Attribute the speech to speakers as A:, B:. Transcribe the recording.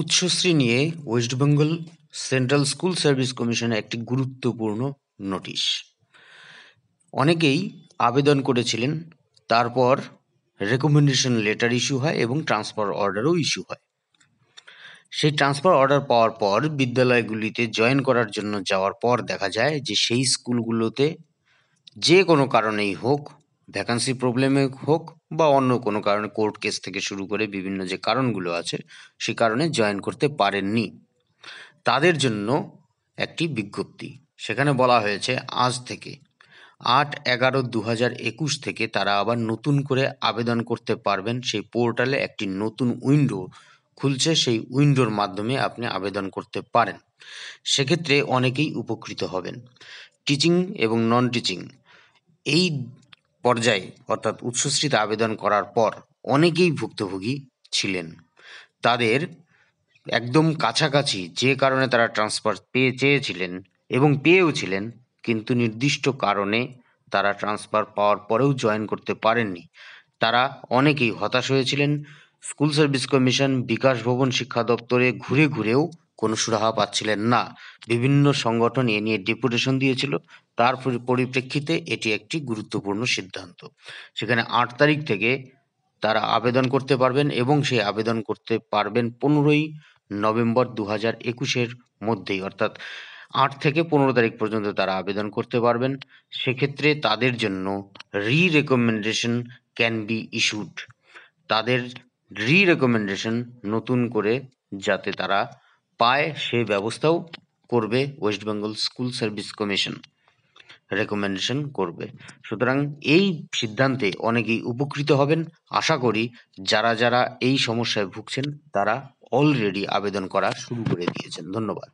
A: উৎসশ্রী নিয়ে West Bengal central school service কমিশনে একটি গুরুত্বপূর্ণ নোটিশ অনেকেই আবেদন করেছিলেন তারপর রেকমেন্ডেশন লেটার ইস্যু হয় এবং ট্রান্সফার অর্ডারও ইস্যু হয় সেই ট্রান্সফার অর্ডার পাওয়ার পর বিদ্যালয়গুলিতে জয়েন করার জন্য যাওয়ার পর দেখা যায় যে সেই স্কুলগুলোতে যে কোনো কারণেই হোক ভ্যাকান্সি প্রবলেমে হোক বা অন্য কোনো কারণে কোর্ট কেস থেকে শুরু করে বিভিন্ন যে কারণগুলো আছে সে কারণে জয়েন করতে পারেননি তাদের জন্য একটি বিজ্ঞপ্তি সেখানে বলা হয়েছে আজ থেকে আট এগারো দু হাজার একুশ থেকে তারা আবার নতুন করে আবেদন করতে পারবেন সেই পোর্টালে একটি নতুন উইন্ডো খুলছে সেই উইন্ডোর মাধ্যমে আপনি আবেদন করতে পারেন সেক্ষেত্রে অনেকেই উপকৃত হবেন টিচিং এবং নন টিচিং এই পর্যায়ে অর্থাৎ উচ্চশ্রীতে আবেদন করার পর অনেকেই ভুক্তভোগী ছিলেন তাদের একদম কাছাকাছি যে কারণে তারা ট্রান্সফার পেয়ে চেয়েছিলেন এবং পেয়েও ছিলেন কিন্তু নির্দিষ্ট কারণে তারা ট্রান্সফার পাওয়ার পরেও জয়েন করতে পারেননি তারা অনেকেই হতাশ হয়েছিলেন স্কুল সার্ভিস কমিশন বিকাশ ভবন শিক্ষা দপ্তরে ঘুরে ঘুরেও কোনো সুরাহা পাচ্ছিলেন না বিভিন্ন সংগঠন এ নিয়ে ডেপুটেশন দিয়েছিল তার পরিপ্রেক্ষিতে এটি একটি গুরুত্বপূর্ণ সিদ্ধান্ত সেখানে আট তারিখ থেকে তারা আবেদন করতে পারবেন এবং সেই আবেদন করতে পারবেন পনেরোই নভেম্বর দু হাজার একুশের মধ্যেই অর্থাৎ আট থেকে পনেরো তারিখ পর্যন্ত তারা আবেদন করতে পারবেন সেক্ষেত্রে তাদের জন্য রি রেকমেন্ডেশন ক্যান বি ইস্যুড তাদের রি রেকমেন্ডেশন নতুন করে যাতে তারা পায় সেই ব্যবস্থাও করবে West Bengal school service commission recommendation করবে সুতরাং এই সিদ্ধান্তে অনেকেই উপকৃত হবেন আশা করি যারা যারা এই সমস্যায় ভুগছেন তারা অলরেডি আবেদন করা শুরু করে দিয়েছেন ধন্যবাদ